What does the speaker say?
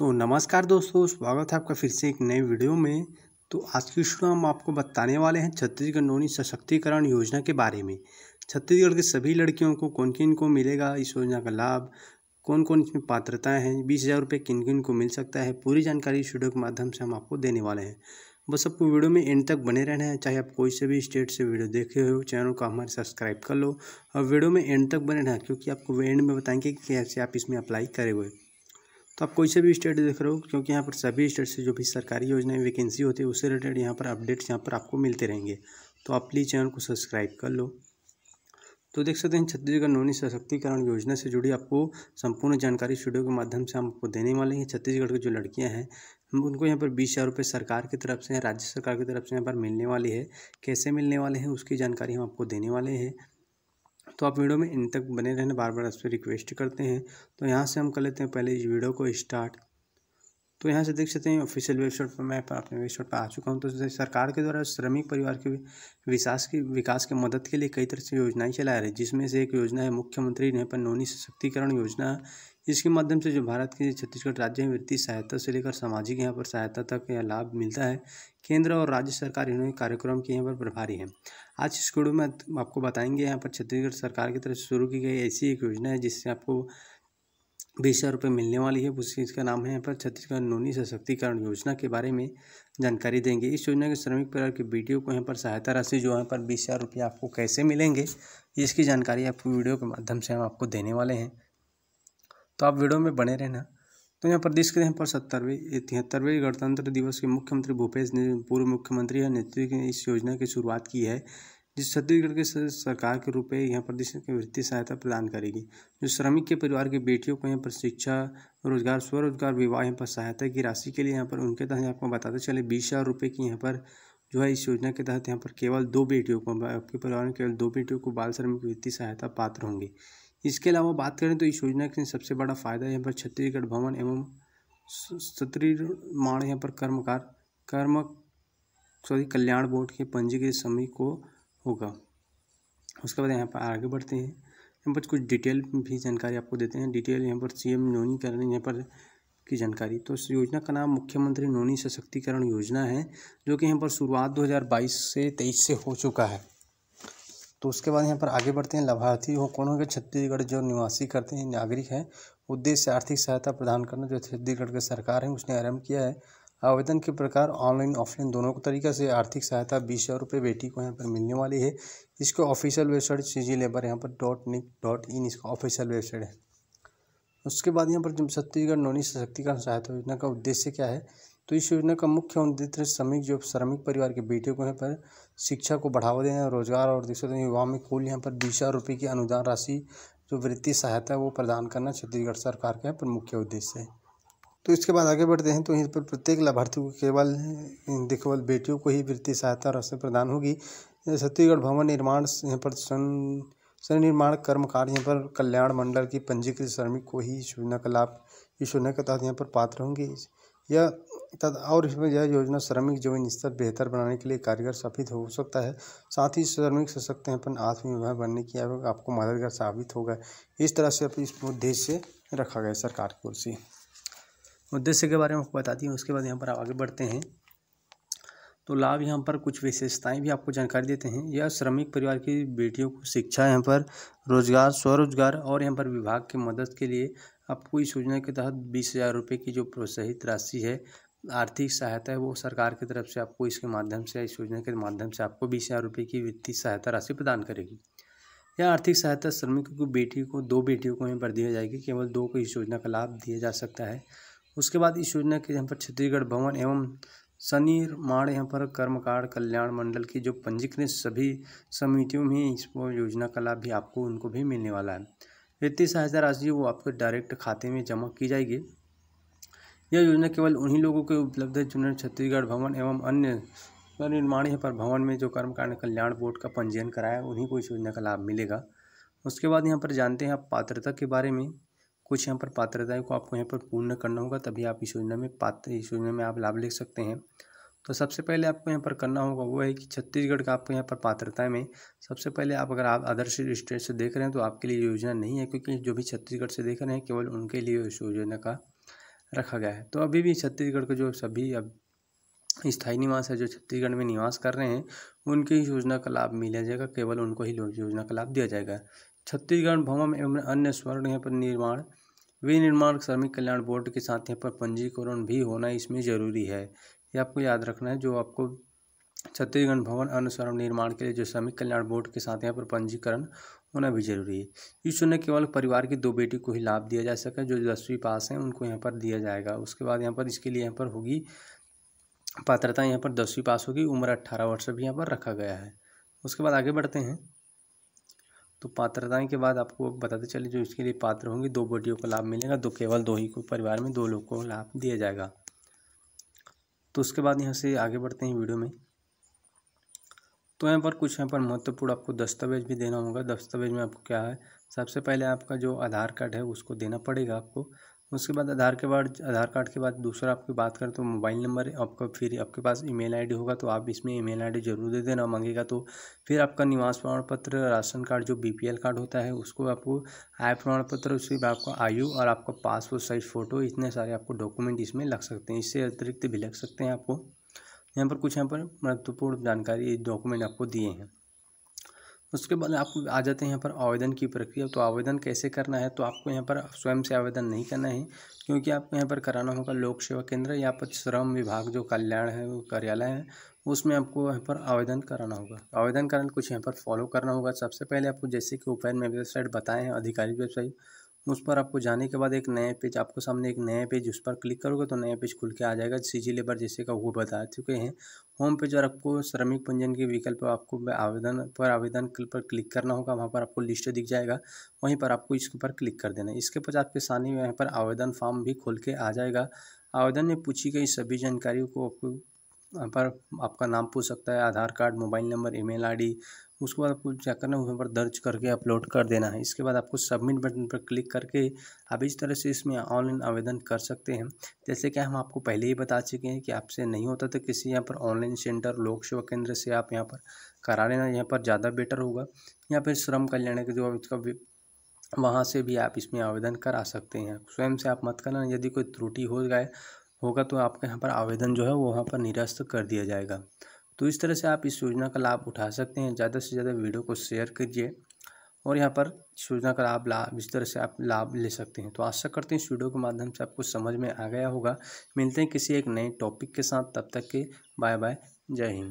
तो नमस्कार दोस्तों स्वागत है आपका फिर से एक नए वीडियो में तो आज की शुरू हम आपको बताने वाले हैं छत्तीसगढ़ नौनी सशक्तिकरण योजना के बारे में छत्तीसगढ़ के सभी लड़कियों को कौन किन को मिलेगा इस योजना का लाभ कौन कौन इसमें पात्रताएँ हैं बीस हज़ार रुपये किन किन को मिल सकता है पूरी जानकारी इस वीडियो के माध्यम से हम आपको देने वाले हैं बस आपको वीडियो में एंड तक बने रहना है चाहे आप कोई से भी स्टेट से वीडियो देखे हो चैनल को हमारे सब्सक्राइब कर लो और वीडियो में एंड तक बने रहना क्योंकि आपको एंड में बताएंगे कि कैसे आप इसमें अप्लाई करे हुए तो आप कोई से भी स्टेट देख रहे हो क्योंकि यहाँ पर सभी स्टेट से जो भी सरकारी योजनाएं वैकेंसी होती है उससे रिलेटेड यहाँ पर अपडेट्स यहाँ पर आपको मिलते रहेंगे तो आप प्लीज़ चैनल को सब्सक्राइब कर लो तो देख सकते हैं छत्तीसगढ़ नौनी सशक्तिकरण योजना से जुड़ी आपको संपूर्ण जानकारी स्टूडियो के माध्यम से हम आपको देने वाले हैं छत्तीसगढ़ की जो लड़कियां हैं हम उनको यहाँ पर बीस हज़ार रुपये सरकार की तरफ से या राज्य सरकार की तरफ से यहाँ पर मिलने वाली है कैसे मिलने वाले हैं उसकी जानकारी हम आपको देने वाले हैं तो आप वीडियो में इन तक बने रहने बार बार आपसे रिक्वेस्ट करते हैं तो यहाँ से हम कर लेते हैं पहले इस वीडियो को स्टार्ट तो यहाँ से देख सकते हैं ऑफिशियल वेबसाइट पर मैं अपने वेबसाइट पर आ चुका हूँ तो सरकार के द्वारा श्रमिक परिवार के विकास की विकास के मदद के लिए कई तरह से योजनाएं चला रही जिसमें से एक योजना है मुख्यमंत्री नोनी सशक्तिकरण योजना इसके माध्यम से जो भारत के छत्तीसगढ़ राज्य में वित्तीय सहायता से लेकर सामाजिक यहाँ पर सहायता तक यह लाभ मिलता है केंद्र और राज्य सरकार इन्होंने कार्यक्रम के यहाँ पर प्रभारी हैं आज इस वीडियो में आपको बताएंगे यहाँ पर छत्तीसगढ़ सरकार की तरफ से शुरू की गई ऐसी एक योजना है जिससे आपको बीस हज़ार रुपये मिलने वाली है उसकी इसका नाम है यहाँ पर छत्तीसगढ़ नोनी सशक्तिकरण योजना के बारे में जानकारी देंगे इस योजना के श्रमिक परिवार के वीडियो को यहाँ पर सहायता राशि जो यहाँ पर बीस हज़ार रुपये आपको कैसे मिलेंगे इसकी जानकारी आपको वीडियो के माध्यम से हम आपको देने वाले हैं तो आप वीडियो में बने रहना तो यहाँ प्रदेश के यहाँ पर सत्तरवें तिहत्तरवें गणतंत्र दिवस के मुख्यमंत्री भूपेश ने पूर्व मुख्यमंत्री या नेतृत्व ने इस योजना की शुरुआत की है जिस छत्तीसगढ़ के सरकार के रूप में यहाँ प्रदेश की वित्तीय सहायता प्रदान करेगी जो श्रमिक के परिवार की बेटियों को यहाँ पर शिक्षा रोजगार स्वरोजगार विवाह यहाँ पर सहायता की राशि के लिए यहाँ पर उनके तहत आपको बताते चले बीस हज़ार रुपये की यहाँ पर जो है इस योजना के तहत यहाँ पर केवल दो बेटियों को आपके परिवार में केवल दो बेटियों को बाल श्रमिक वित्तीय सहायता पात्र होंगे इसके अलावा बात करें तो इस योजना के सबसे बड़ा फायदा यहाँ पर छत्तीसगढ़ भवन एवं सत्रीमाण यहाँ पर कर्मकार कर्म सॉरी कल्याण बोर्ड के पंजीकृत समय को होगा उसके बाद यहाँ पर आगे बढ़ते हैं यहाँ पर कुछ डिटेल भी जानकारी आपको देते हैं डिटेल यहाँ पर सीएम नोनी करने यहाँ पर की जानकारी तो इस योजना का नाम मुख्यमंत्री नोनी सशक्तिकरण योजना है जो कि यहाँ पर शुरुआत 2022 से 23 से हो चुका है तो उसके बाद यहाँ पर आगे बढ़ते हैं लाभार्थी वो कौन होंगे छत्तीसगढ़ जो निवासी करते हैं नागरिक हैं उद्देश्य आर्थिक सहायता प्रदान करना जो छत्तीसगढ़ की सरकार है उसने आरम्भ किया है आवेदन के प्रकार ऑनलाइन ऑफलाइन दोनों तरीका से आर्थिक सहायता बीस हज़ार रुपये बेटी को यहाँ पर मिलने वाली है इसको official website C G labour यहाँ पर डॉट निक डॉट इन इसका ऑफिशियल वेबसाइट है उसके बाद यहाँ पर छत्तीसगढ़ नौनी सशक्तिकरण सहायता योजना का उद्देश्य क्या है तो इस योजना का मुख्य उद्देश्य श्रमिक जो श्रमिक परिवार के बेटे को यहाँ पर शिक्षा को बढ़ावा देना रोजगार और दूसरे युवाओं में कुल यहाँ पर बीस हज़ार रुपये की अनुदान राशि जो वित्तीय सहायता है वो प्रदान करना छत्तीसगढ़ सरकार का यहाँ पर मुख्य उद्देश्य है तो इसके बाद आगे बढ़ते हैं तो यहाँ पर प्रत्येक लाभार्थी को केवल केवल बेटियों को ही वित्तीय सहायता राशि प्रदान होगी छत्तीसगढ़ भवन निर्माण यहाँ पर सन सन निर्माण कर्मकार यहाँ पर कल्याण मंडल की पंजीकृत श्रमिक को ही इस योजना का लाभ इस योजना के तहत यहाँ पर पात्र होंगे यह तथा और इसमें यह योजना श्रमिक जीवन स्तर बेहतर बनाने के लिए कारगर साबित हो सकता है साथ ही श्रमिक अपन आत्मनिर्भर बनने की आपको मददगार साबित होगा इस तरह से अपने इस उद्देश्य रखा गया सरकार की ओर से उद्देश्य के बारे में आपको बताती हूँ उसके बाद यहाँ पर आगे बढ़ते हैं तो लाभ यहाँ पर कुछ विशेषताएं भी आपको जानकारी देते हैं यह श्रमिक परिवार की बेटियों को शिक्षा यहाँ पर रोजगार स्वरोजगार और यहाँ पर विभाग की मदद के लिए आपको इस योजना के तहत बीस हज़ार रुपये की जो प्रोत्साहित राशि है आर्थिक सहायता है वो सरकार की तरफ से आपको इसके माध्यम से इस योजना के माध्यम से आपको बीस हज़ार रुपये की वित्तीय सहायता राशि प्रदान करेगी यह आर्थिक सहायता श्रमिकों की बेटी को दो बेटियों को यहाँ पर दिया जाएगी केवल दो को इस योजना का लाभ दिया जा सकता है उसके बाद इस योजना के यहाँ पर छत्तीसगढ़ भवन एवं शनि माण यहाँ पर कर्मकार कल्याण मंडल की जो पंजीकृत सभी समितियों में इस योजना का लाभ भी आपको उनको भी मिलने वाला है वित्तीय सहायता राशि वो आपके डायरेक्ट खाते में जमा की जाएगी यह योजना केवल उन्हीं लोगों के उपलब्ध है जिन्होंने छत्तीसगढ़ भवन एवं अन्य निर्माण है पर भवन में जो कर्मकांड कल्याण बोर्ड का पंजीयन कराया उन्हीं को इस योजना का लाभ मिलेगा उसके बाद यहाँ पर जानते हैं आप पात्रता के बारे में कुछ यहाँ पर पात्रताएँ को आपको यहाँ पर पूर्ण करना होगा तभी आप इस योजना में पात्र इस योजना में आप लाभ ले सकते हैं तो सबसे पहले आपको यहाँ पर करना होगा वो है कि छत्तीसगढ़ का आपको यहाँ पर पात्रता में सबसे पहले आप अगर आप आदर्श स्टेट से देख रहे हैं तो आपके लिए योजना नहीं है क्योंकि जो भी छत्तीसगढ़ से देख रहे हैं केवल उनके लिए इस योजना का रखा गया है तो अभी भी छत्तीसगढ़ के जो सभी अब स्थायी निवास है जो छत्तीसगढ़ में निवास कर रहे हैं उनके ही योजना का लाभ मिला जाएगा केवल उनको ही योजना का लाभ दिया जाएगा छत्तीसगढ़ भवन एवं अन्य स्वर्ण यहाँ पर निर्माण विनिर्माण श्रमिक कल्याण बोर्ड के साथ यहाँ पर पंजीकरण भी होना इसमें ज़रूरी है ये आपको याद रखना है जो आपको छत्तीसगढ़ भवन अनुसरण निर्माण के लिए जो श्रमिक कल्याण बोर्ड के साथ यहाँ पर पंजीकरण होना भी जरूरी है इस योजना केवल परिवार की दो बेटी को ही लाभ दिया जा सके जो दसवीं पास हैं उनको यहाँ पर दिया जाएगा उसके बाद यहाँ पर इसके लिए यहाँ पर होगी पात्रता यहाँ पर दसवीं पास होगी उम्र अट्ठारह वर्ष भी यहाँ पर रखा गया है उसके बाद आगे बढ़ते हैं तो पात्रताएँ के बाद आपको बताते चले जो इसके लिए पात्र होंगे दो बेटियों को लाभ मिलेगा दो केवल दो ही को परिवार में दो लोग को लाभ दिया जाएगा तो उसके बाद यहाँ से आगे बढ़ते हैं वीडियो में तो यहाँ पर कुछ यहाँ पर महत्वपूर्ण आपको दस्तावेज भी देना होगा दस्तावेज में आपको क्या है सबसे पहले आपका जो आधार कार्ड है उसको देना पड़ेगा आपको उसके बाद आधार के बाद आधार कार्ड के बाद दूसरा आपकी बात करें तो मोबाइल नंबर आपका फिर आपके पास ईमेल आईडी होगा तो आप इसमें ईमेल आईडी जरूर दे देना मांगेगा तो फिर आपका निवास प्रमाण पत्र राशन कार्ड जो बीपीएल कार्ड होता है उसको आपको आय प्रमाण पत्र उसके बाद आपका आयु और आपका पासपोर्ट साइज फ़ोटो इतने सारे आपको डॉक्यूमेंट इसमें लग सकते हैं इससे अतिरिक्त भी लग सकते हैं आपको यहाँ पर कुछ यहाँ पर महत्वपूर्ण जानकारी डॉक्यूमेंट आपको दिए हैं उसके बाद आप आ जाते हैं यहाँ पर आवेदन की प्रक्रिया तो आवेदन कैसे करना है तो आपको यहाँ पर स्वयं से आवेदन नहीं करना है क्योंकि आपको यहाँ पर कराना होगा लोक सेवा केंद्र या पर श्रम विभाग जो कल्याण है वो कार्यालय है उसमें आपको यहाँ पर आवेदन कराना होगा आवेदन करना कुछ यहाँ पर फॉलो करना होगा सबसे पहले आपको जैसे कि उपायन में वेबसाइट बताएँ हैं आधिकारिक वेबसाइट उस पर आपको जाने के बाद एक नया पेज आपको सामने एक नया पेज उस पर क्लिक करोगे तो नया पेज खुल के आ जाएगा सी जी लेबर जैसे का वो बता चुके हैं होम पेज और आपको श्रमिक पंजीयन के विकल्प पर आपको आवेदन पर आवेदन पर क्लिक करना होगा वहाँ पर आपको लिस्ट दिख जाएगा वहीं पर आपको इसके पर क्लिक कर देना इसके पास आपके सामने यहाँ पर आवेदन फॉर्म भी खोल के आ जाएगा आवेदन में पूछी गई सभी जानकारियों को आपको पर आपका नाम पूछ सकता है Aadhaar card mobile number email ID उसके बाद आपको क्या करना वहाँ पर दर्ज करके अपलोड कर देना है इसके बाद आपको सबमिट बटन पर क्लिक करके आप इस तरह से इसमें ऑनलाइन आवेदन कर सकते हैं जैसे कि हम आपको पहले ही बता चुके हैं कि आपसे नहीं होता तो किसी यहाँ पर ऑनलाइन सेंटर लोक सेवा केंद्र से आप यहाँ पर करा लेना यहाँ पर ज़्यादा बेटर होगा या फिर श्रम कल्याण के जो उसका वहाँ से भी आप इसमें आवेदन करा सकते हैं स्वयं से आप मत करना यदि कोई त्रुटि हो जाए होगा तो आपके यहाँ पर आवेदन जो है वो वहाँ पर निरस्त कर दिया जाएगा तो इस तरह से आप इस योजना का लाभ उठा सकते हैं ज़्यादा से ज़्यादा वीडियो को शेयर कीजिए और यहाँ पर इस योजना का लाभ लाभ इस तरह से आप लाभ ले सकते हैं तो आशा करते हैं इस वीडियो के माध्यम से आपको समझ में आ गया होगा मिलते हैं किसी एक नए टॉपिक के साथ तब तक के बाय बाय जय हिंद